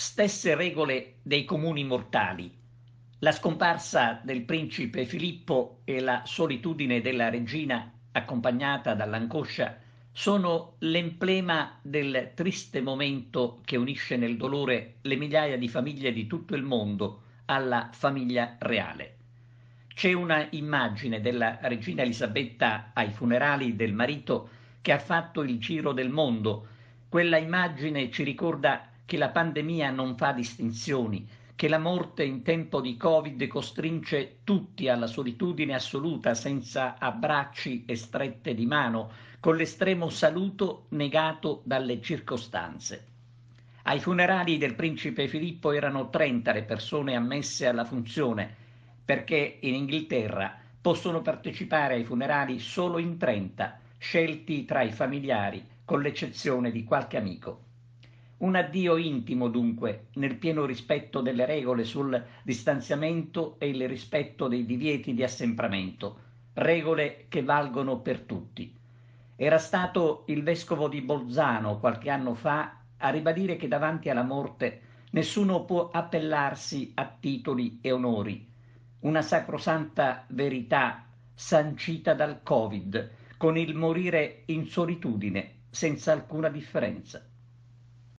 stesse regole dei comuni mortali. La scomparsa del principe Filippo e la solitudine della regina, accompagnata dall'angoscia, sono l'emblema del triste momento che unisce nel dolore le migliaia di famiglie di tutto il mondo alla famiglia reale. C'è una immagine della regina Elisabetta ai funerali del marito che ha fatto il giro del mondo. Quella immagine ci ricorda che la pandemia non fa distinzioni, che la morte in tempo di Covid costringe tutti alla solitudine assoluta, senza abbracci e strette di mano, con l'estremo saluto negato dalle circostanze. Ai funerali del principe Filippo erano 30 le persone ammesse alla funzione, perché in Inghilterra possono partecipare ai funerali solo in 30, scelti tra i familiari, con l'eccezione di qualche amico. Un addio intimo, dunque, nel pieno rispetto delle regole sul distanziamento e il rispetto dei divieti di assembramento, regole che valgono per tutti. Era stato il vescovo di Bolzano qualche anno fa a ribadire che davanti alla morte nessuno può appellarsi a titoli e onori. Una sacrosanta verità sancita dal Covid, con il morire in solitudine, senza alcuna differenza.